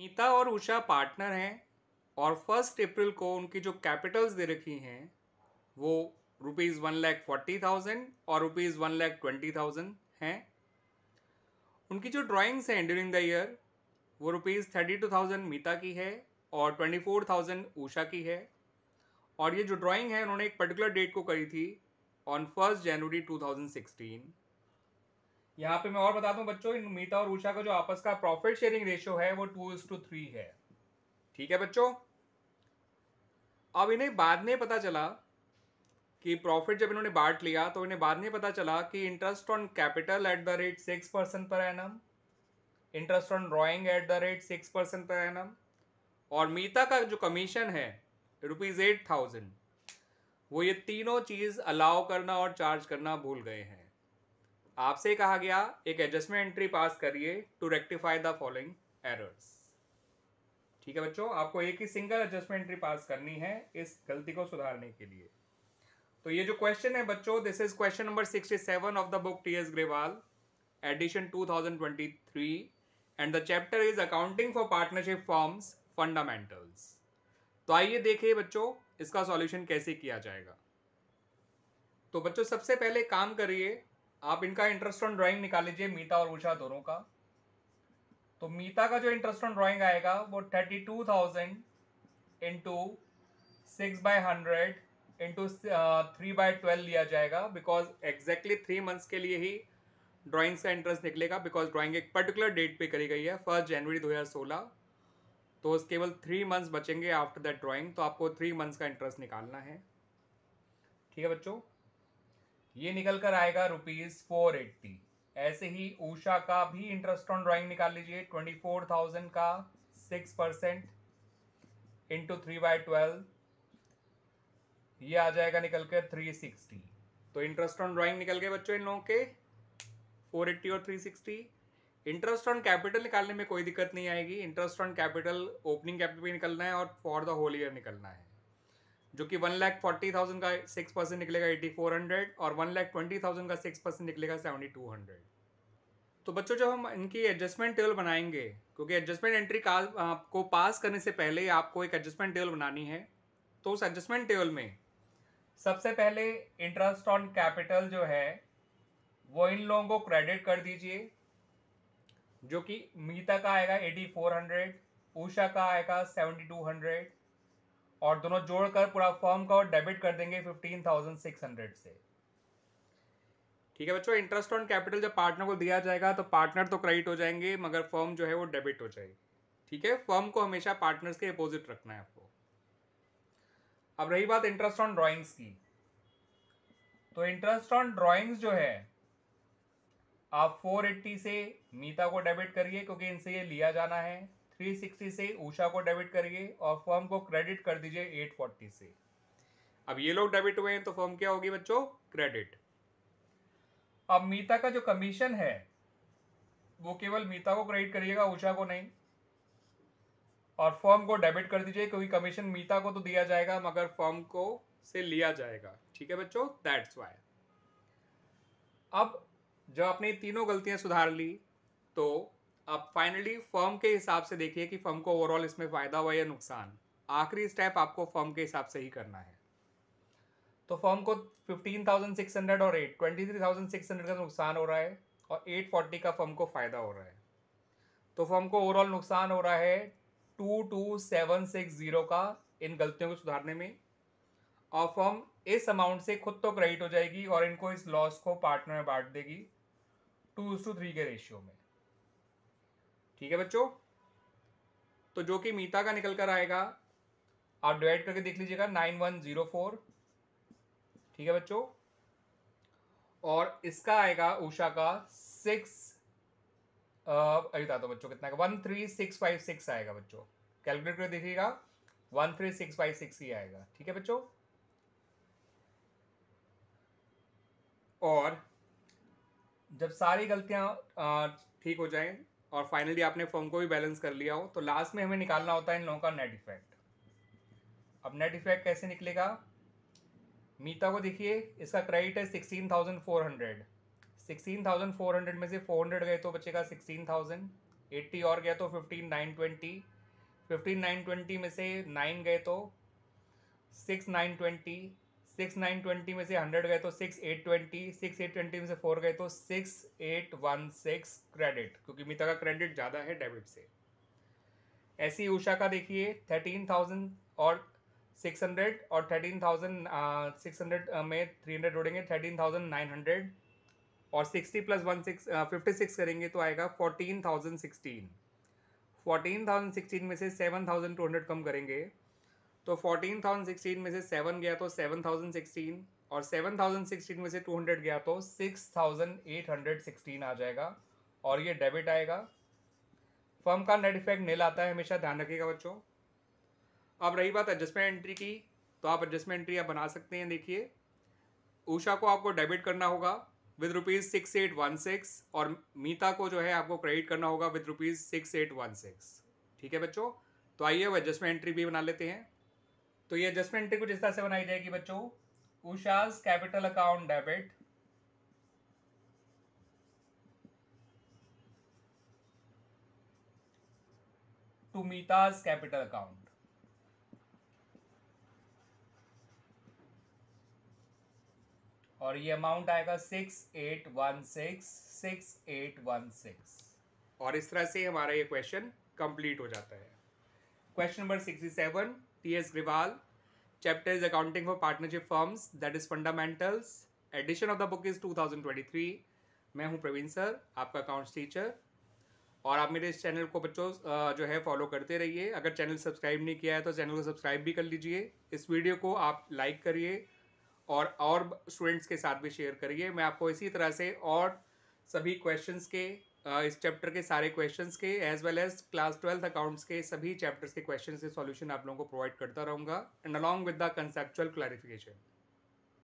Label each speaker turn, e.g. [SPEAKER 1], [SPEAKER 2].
[SPEAKER 1] नीता और उषा पार्टनर हैं और फर्स्ट अप्रैल को उनकी जो कैपिटल्स दे रखी हैं वो rupees one lakh forty thousand और rupees one lakh twenty thousand हैं उनकी जो ड्राइंग्स हैं ड्यूरिंग द ईयर वो rupees thirty two thousand Meeta की है और ट्वेंटी फोर थाउजेंड ऊषा की है और ये जो ड्राइंग है उन्होंने एक पर्टिकुलर डेट को करी थी on first January two thousand sixteen यहाँ पे मैं और बता दूं बच्चों इन मीता और उषा का जो आपस का प्रॉफिट शेयरिंग रेशियो है वो टू इज टू थ्री है ठीक है बच्चों अब इन्हें बाद में पता चला कि प्रॉफिट जब इन्होंने बांट लिया तो इन्हें बाद में पता चला कि interest on capital at the rate six percent per annum interest on drawing at the rate six percent per annum और मीता का जो कमीशन है रुपीज़ एट थाउजेंड वो ये तीनों चीज़ अलाउ करना और चार्ज करना भूल गए हैं आपसे कहा गया एक एडजस्टमेंट एंट्री पास करिए to rectify the following errors ठीक है बच्चों आपको एक ही सिंगल एडजस्टमेंट एंट्री पास करनी है इस गलती को सुधारने के लिए तो ये जो क्वेश्चन है बच्चों this is question number sixty seven of the book T S Grewal edition two thousand twenty three and the chapter is accounting for partnership firms fundamentals तो आइए देखिए बच्चों इसका सॉल्यूशन कैसे किया जाएगा तो बच्चों सबसे पहले काम करिए आप इनका इंटरेस्ट ऑन ड्राइंग निकाल लीजिए मीता और उषा दोनों का तो मीता का जो इंटरेस्ट ऑन ड्राइंग आएगा वो thirty two thousand into six by hundred into three by twelve लिया जाएगा बिकॉज एग्जैक्टली थ्री मंथ्स के लिए ही ड्राइंग का इंटरेस्ट निकलेगा बिकॉज ड्राइंग एक पर्टिकुलर डेट पे करी गई है फर्स्ट जनवरी दो हज़ार सोलह तो उस केवल थ्री मंथ्स बचेंगे आफ्टर दैट ड्राइंग तो आपको थ्री मंथ्स का इंटरेस्ट निकालना है ठीक है बच्चों ये निकल कर आएगा रुपीज फोर एट्टी ऐसे ही ऊषा का भी इंटरेस्ट ऑन ड्राइंग निकाल लीजिए ट्वेंटी फोर थाउजेंड का six percent into three by twelve ये आ जाएगा निकल कर थ्री सिक्सटी तो इंटरेस्ट ऑन ड्राइंग निकल गए बच्चों इन लोगों के फोर एट्टी और three sixty interest on capital निकालने में कोई दिक्कत नहीं आएगी interest on capital opening capital भी निकलना है और फॉर द होल ईयर निकलना है जो कि वन लाख फोर्टी थाउजेंड का सिक्स परसेंट निकलेगा एट्टी फोर हंड्रेड और वन लाख ट्वेंटी थाउजेंड का सिक्स परसेंट निकलेगा सेवेंटी टू हंड्रेड तो बच्चों जब हम इनकी एडजस्टमेंट टेबल बनाएंगे क्योंकि एडजस्टमेंट एंट्री का आपको पास करने से पहले ही आपको एक एडजस्टमेंट टेबल बनानी है तो उस एडजस्टमेंट टेबल में सबसे पहले इंटरेस्ट ऑन कैपिटल जो है वो इन लोगों को क्रेडिट कर दीजिए जो कि मीता का आएगा एटी फोर हंड्रेड ऊषा का आएगा सेवेंटी टू हंड्रेड और दोनों जोड़कर पूरा फॉर्म का और डेबिट कर देंगे फिफ्टीन थाउजेंड सिक्स हंड्रेड से ठीक है बच्चों इंटरेस्ट ऑन कैपिटल जब पार्टनर को दिया जाएगा तो पार्टनर तो क्रेडिट हो जाएंगे मगर फॉर्म जो है वो डेबिट हो जाएगी ठीक है फॉर्म को हमेशा पार्टनर्स के अपोजिट रखना है आपको अब रही बात इंटरेस्ट ऑन ड्रॉइंग्स की तो इंटरेस्ट ऑन ड्रॉइंग्स जो है आप 480 से मीता को डेबिट करिए क्योंकि इनसे ये लिया जाना है 360 से ऊषा को डेबिट करिए और फर्म को क्रेडिट कर दीजिए 840 से अब ये लोग डेबिट हुए हैं तो फर्म क्या होगी बच्चों क्रेडिट अब मीता का जो कमीशन है वो केवल मीता को क्रेडिट करिएगा ऊषा को नहीं और फर्म को डेबिट कर दीजिए क्योंकि कमीशन मीता को तो दिया जाएगा मगर फर्म को से लिया जाएगा ठीक है बच्चों दैट्स वाई अब जब आपने तीनों गलतियां सुधार ली तो अब फाइनली फर्म के हिसाब से देखिए कि फर्म को ओवरऑल इसमें फ़ायदा हुआ या नुकसान आखिरी स्टेप आपको फर्म के हिसाब से ही करना है तो फर्म को 15,600 और 8 23,600 का नुकसान हो रहा है और 840 का फर्म को फ़ायदा हो रहा है तो फर्म को ओवरऑल नुकसान हो रहा है 22760 का इन गलतियों को सुधारने में और फर्म इस अमाउंट से खुद तो क्रेडिट हो जाएगी और इनको इस लॉस को पार्टनर में बांट देगी टू टू थ्री के रेशियो में ठीक है बच्चों तो जो कि मीता का निकल कर आएगा आप डिवाइड करके देख लीजिएगा नाइन वन जीरो फोर ठीक है बच्चों और इसका आएगा उषा का सिक्स अभी बता दो बच्चों कितना का one three six five six आएगा बच्चों कैलकुलेट करके देखिएगा one three six five six ही आएगा ठीक है बच्चों और जब सारी गलतियां ठीक हो जाएं और फाइनली आपने फॉर्म को भी बैलेंस कर लिया हो तो लास्ट में हमें निकालना होता है इन लोगों का नेट इफेक्ट अब नेट इफेक्ट कैसे निकलेगा मीता को देखिए इसका क्रेडिट है sixteen thousand four hundred sixteen thousand four hundred में से फोर हंड्रेड गए तो बचेगा सिक्सटीन थाउजेंड एट्टी और गया तो fifteen nine twenty fifteen nine twenty में से नाइन गए तो six nine twenty six nine twenty में से हंड्रेड गए तो six eight twenty six eight twenty में से फोर गए तो six eight one six credit क्योंकि मिता का क्रेडिट ज़्यादा है डेबिट से ऐसी उषा का देखिए थर्टीन थाउजेंड और सिक्स हंड्रेड और थर्टीन थाउजेंड सिक्स हंड्रेड में थ्री हंड्रेड जोड़ेंगे थर्टीन थाउजेंड नाइन हंड्रेड और sixty plus one six fifty six करेंगे तो आएगा fourteen thousand sixteen fourteen thousand sixteen में से सेवन थाउजेंड टू हंड्रेड कम करेंगे तो फोर्टीन थाउजेंड सिक्सटीन में से सेवन गया तो सेवन थाउजेंड सिक्सटीन और सेवन थाउजेंड सिक्सटीन में से टू हंड्रेड गया तो six thousand eight hundred sixteen आ जाएगा और ये डेबिट आएगा फर्म का नेट इफेक्ट नील आता है हमेशा ध्यान रखिएगा बच्चों अब रही बात एडजस्टमेंट एंट्री की तो आप एडजस्टमेंट एंट्री आप बना सकते हैं देखिए उषा को आपको डेबिट करना होगा with rupees six eight one six और मीता को जो है आपको क्रेडिट करना होगा with rupees six eight one six ठीक है बच्चों तो आइए अब एडजस्टमेंट एंट्री भी बना लेते हैं तो ये एडजस्टमेंट एंट्री कुछ इस तरह से बनाई जाएगी बच्चों Usha's capital account debit to Meeta's capital account और ये अमाउंट आएगा six eight one six six eight one six और इस तरह से हमारा ये क्वेश्चन कंप्लीट हो जाता है question number sixty seven T S chapter is accounting for partnership firms that is fundamentals edition of the book is two thousand twenty three मैं हूँ प्रवीण सर आपका अकाउंट्स टीचर और आप मेरे इस चैनल को बच्चों जो है फॉलो करते रहिए अगर चैनल सब्सक्राइब नहीं किया है तो चैनल को सब्सक्राइब भी कर लीजिए इस वीडियो को आप लाइक करिए और और स्टूडेंट्स के साथ भी शेयर करिए मैं आपको इसी तरह से और सभी क्वेश्चंस के इस चैप्टर के सारे क्वेश्चंस के as well as class twelfth accounts के सभी चैप्टर्स के क्वेश्चंस के सॉल्यूशन आप लोगों को प्रोवाइड करता रहूँगा and along with the conceptual clarification